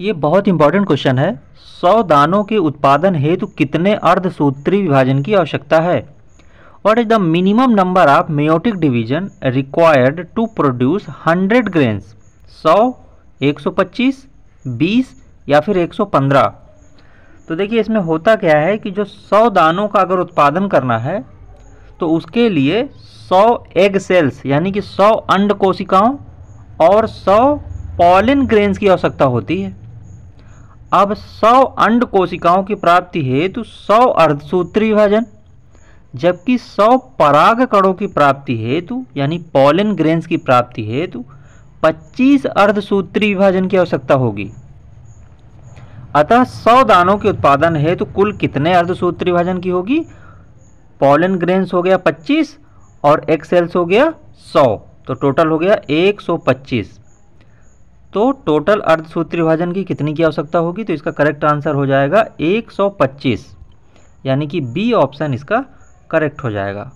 ये बहुत important question है सौ दानों के उत्पादन हेतु कितने अर्धसूत्री विभाजन की आवश्यकता है what is the minimum number of meiotic division required to produce hundred grains सौ एक सौ पच्चीस बीस या फिर एक सौ पंद्रह तो देखिए इसमें होता क्या है कि जो सौ दानों का अगर उत्पादन करना है तो उसके लिए सौ एग सेल्स यानी कि सौ अंड कोशिकाओं और सौ पॉलिन ग्रेन्स की आवश्यकता होती है अब 100 अंड कोशिकाओं की प्राप्ति हेतु 100 अर्धसूत्री विभाजन जबकि 100 पराग कणों की प्राप्ति हेतु यानी पॉलिन ग्रेन्स की प्राप्ति हेतु 25 अर्धसूत्री विभाजन की आवश्यकता होगी अतः 100 दानों के उत्पादन हेतु कुल कितने अर्धसूत्री विभाजन की होगी पॉलिन ग्रेन्स हो गया 25 और एक्सेल्स हो गया 100 तो टोटल हो गया 125 तो टोटल अर्धसूत्री विभाजन की कितनी की आवश्यकता होगी तो इसका करेक्ट आंसर हो जाएगा 125 यानी कि बी ऑप्शन इसका करेक्ट हो जाएगा